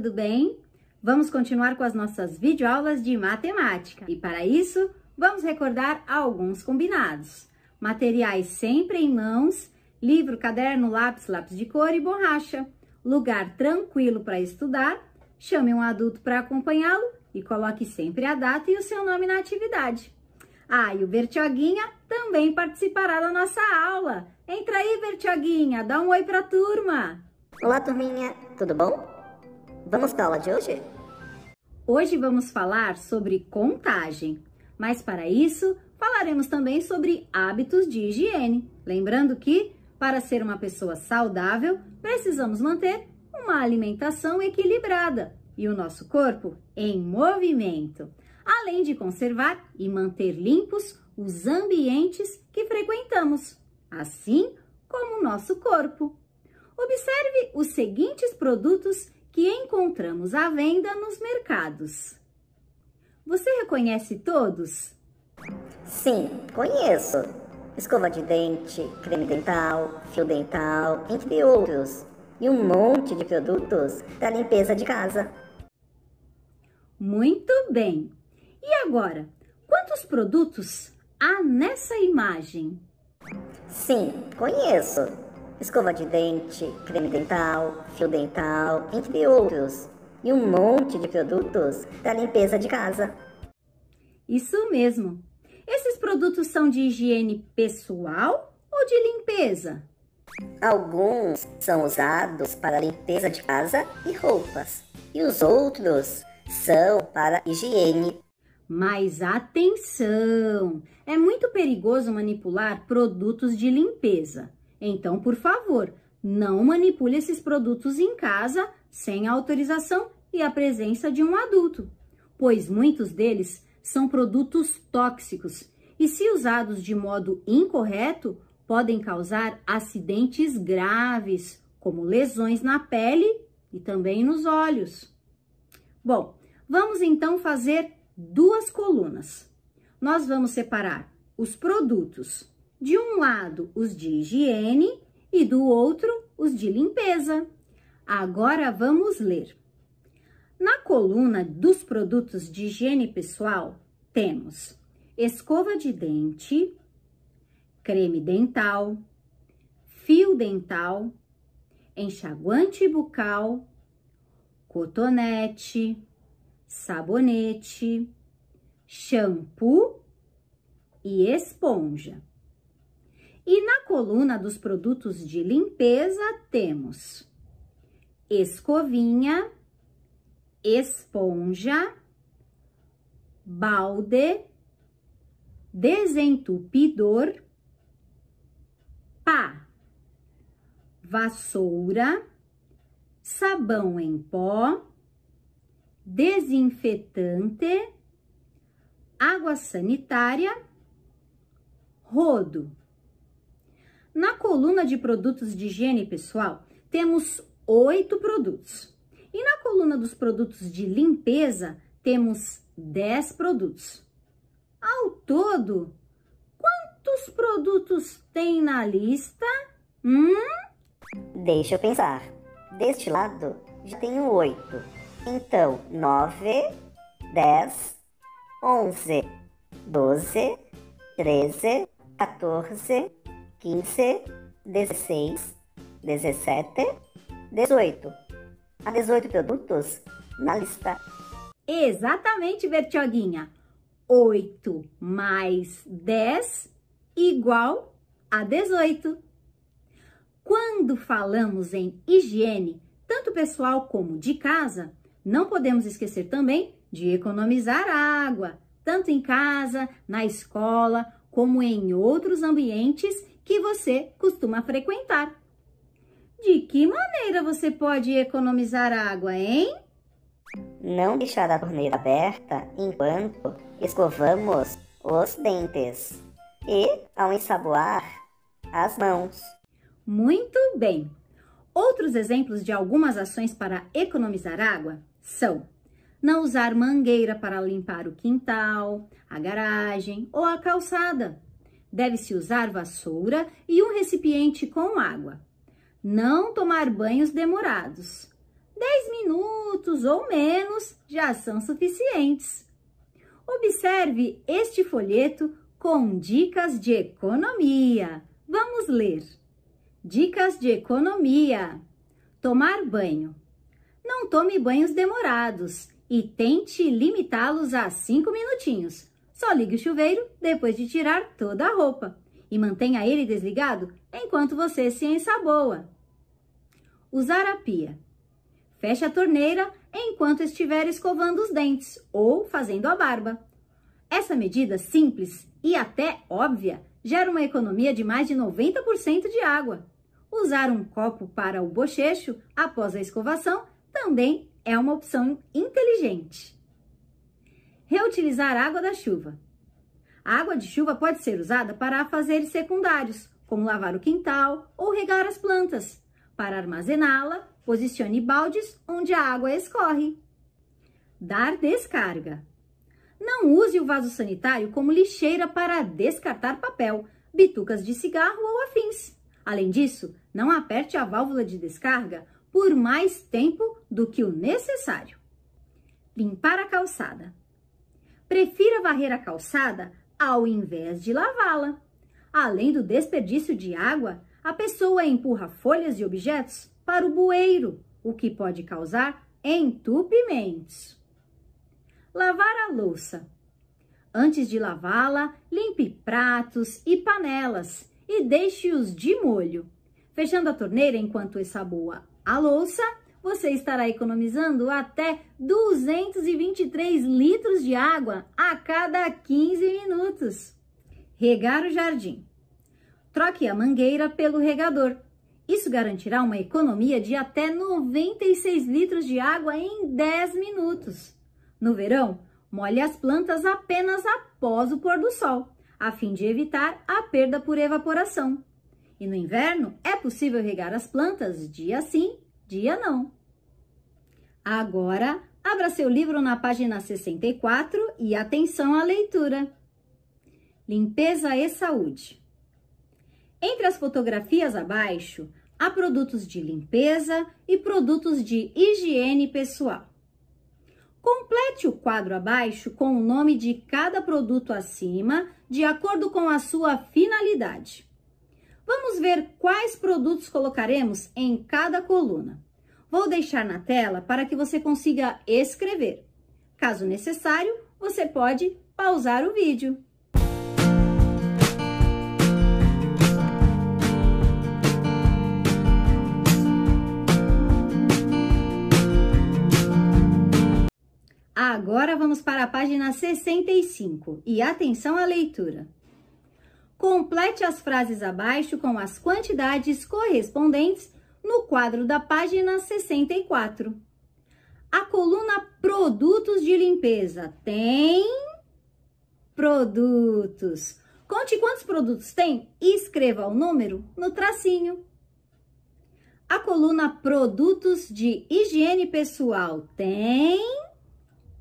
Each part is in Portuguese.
tudo bem? Vamos continuar com as nossas videoaulas de matemática. E para isso, vamos recordar alguns combinados. Materiais sempre em mãos, livro, caderno, lápis, lápis de cor e borracha. Lugar tranquilo para estudar, chame um adulto para acompanhá-lo e coloque sempre a data e o seu nome na atividade. Ah, e o Bertioguinha também participará da nossa aula. Entra aí, Bertioguinha, dá um oi para a turma. Olá, turminha, tudo bom? Vamos para a aula de hoje? Hoje vamos falar sobre contagem, mas para isso falaremos também sobre hábitos de higiene. Lembrando que, para ser uma pessoa saudável, precisamos manter uma alimentação equilibrada e o nosso corpo em movimento, além de conservar e manter limpos os ambientes que frequentamos, assim como o nosso corpo. Observe os seguintes produtos que encontramos à venda nos mercados. Você reconhece todos? Sim, conheço. Escova de dente, creme dental, fio dental, entre outros. E um monte de produtos da limpeza de casa. Muito bem! E agora, quantos produtos há nessa imagem? Sim, conheço escova de dente, creme dental, fio dental, entre outros, e um monte de produtos da limpeza de casa. Isso mesmo. Esses produtos são de higiene pessoal ou de limpeza? Alguns são usados para limpeza de casa e roupas, e os outros são para higiene. Mas atenção! É muito perigoso manipular produtos de limpeza então, por favor, não manipule esses produtos em casa sem a autorização e a presença de um adulto, pois muitos deles são produtos tóxicos e, se usados de modo incorreto, podem causar acidentes graves, como lesões na pele e também nos olhos. Bom, vamos então fazer duas colunas. Nós vamos separar os produtos de um lado, os de higiene e do outro, os de limpeza. Agora vamos ler. Na coluna dos produtos de higiene pessoal, temos escova de dente, creme dental, fio dental, enxaguante bucal, cotonete, sabonete, shampoo e esponja. E na coluna dos produtos de limpeza temos escovinha, esponja, balde, desentupidor, pá, vassoura, sabão em pó, desinfetante, água sanitária, rodo. Na coluna de produtos de higiene pessoal, temos oito produtos. E na coluna dos produtos de limpeza, temos 10 produtos. Ao todo, quantos produtos tem na lista? Hum? Deixa eu pensar. Deste lado, já tenho oito. Então, 9, 10, 11, 12, 13, 14, 15, 16, 17, 18. Há 18 produtos na lista. Exatamente, Bertioguinha. 8 mais 10 igual a 18. Quando falamos em higiene, tanto pessoal como de casa, não podemos esquecer também de economizar água, tanto em casa, na escola, como em outros ambientes que você costuma frequentar. De que maneira você pode economizar água, hein? Não deixar a torneira aberta enquanto escovamos os dentes e ao ensaboar as mãos. Muito bem! Outros exemplos de algumas ações para economizar água são não usar mangueira para limpar o quintal, a garagem ou a calçada. Deve-se usar vassoura e um recipiente com água. Não tomar banhos demorados. 10 minutos ou menos já são suficientes. Observe este folheto com dicas de economia. Vamos ler. Dicas de economia. Tomar banho. Não tome banhos demorados e tente limitá-los a 5 minutinhos, só ligue o chuveiro depois de tirar toda a roupa e mantenha ele desligado enquanto você se ensaboa. Usar a pia. Feche a torneira enquanto estiver escovando os dentes ou fazendo a barba. Essa medida simples e até óbvia gera uma economia de mais de 90% de água. Usar um copo para o bochecho após a escovação também é uma opção inteligente. Reutilizar água da chuva. A água de chuva pode ser usada para fazer secundários, como lavar o quintal ou regar as plantas. Para armazená-la, posicione baldes onde a água escorre. Dar descarga. Não use o vaso sanitário como lixeira para descartar papel, bitucas de cigarro ou afins. Além disso, não aperte a válvula de descarga por mais tempo do que o necessário. Limpar a calçada prefira varrer a calçada ao invés de lavá-la. Além do desperdício de água, a pessoa empurra folhas e objetos para o bueiro, o que pode causar entupimentos. Lavar a louça. Antes de lavá-la, limpe pratos e panelas e deixe-os de molho, fechando a torneira enquanto boa. a louça você estará economizando até 223 litros de água a cada 15 minutos. Regar o jardim. Troque a mangueira pelo regador. Isso garantirá uma economia de até 96 litros de água em 10 minutos. No verão, molhe as plantas apenas após o pôr do sol, a fim de evitar a perda por evaporação. E no inverno, é possível regar as plantas dia sim, dia não. Agora, abra seu livro na página 64 e atenção à leitura. Limpeza e saúde. Entre as fotografias abaixo, há produtos de limpeza e produtos de higiene pessoal. Complete o quadro abaixo com o nome de cada produto acima, de acordo com a sua finalidade. Vamos ver quais produtos colocaremos em cada coluna. Vou deixar na tela para que você consiga escrever. Caso necessário, você pode pausar o vídeo. Agora vamos para a página 65 e atenção à leitura. Complete as frases abaixo com as quantidades correspondentes no quadro da página 64. A coluna Produtos de Limpeza tem produtos. Conte quantos produtos tem e escreva o número no tracinho. A coluna Produtos de Higiene Pessoal tem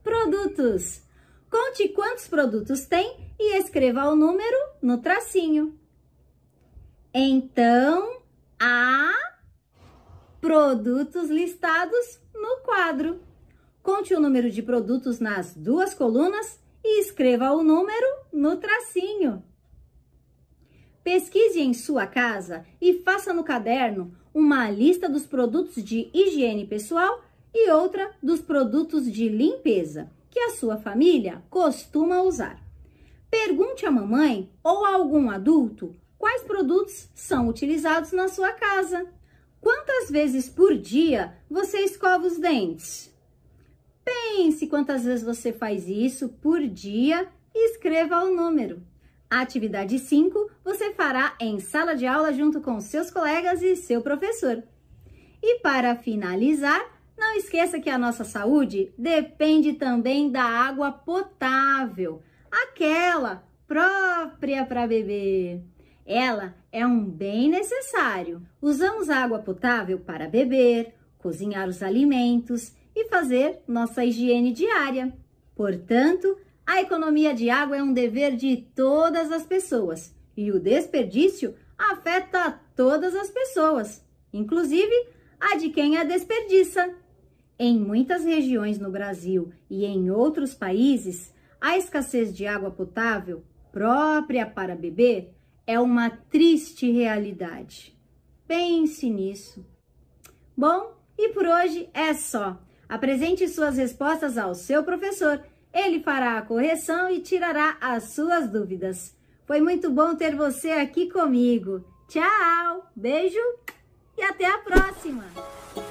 produtos. Conte quantos produtos tem e escreva o número no tracinho. Então, há produtos listados no quadro. Conte o número de produtos nas duas colunas e escreva o número no tracinho. Pesquise em sua casa e faça no caderno uma lista dos produtos de higiene pessoal e outra dos produtos de limpeza que a sua família costuma usar. Pergunte à mamãe ou a algum adulto quais produtos são utilizados na sua casa. Quantas vezes por dia você escova os dentes? Pense quantas vezes você faz isso por dia e escreva o número. A atividade 5 você fará em sala de aula junto com seus colegas e seu professor. E para finalizar, não esqueça que a nossa saúde depende também da água potável, aquela própria para beber. Ela é um bem necessário. Usamos a água potável para beber, cozinhar os alimentos e fazer nossa higiene diária. Portanto, a economia de água é um dever de todas as pessoas e o desperdício afeta todas as pessoas, inclusive a de quem a desperdiça. Em muitas regiões no Brasil e em outros países, a escassez de água potável, própria para beber, é uma triste realidade. Pense nisso. Bom, e por hoje é só. Apresente suas respostas ao seu professor. Ele fará a correção e tirará as suas dúvidas. Foi muito bom ter você aqui comigo. Tchau, beijo e até a próxima!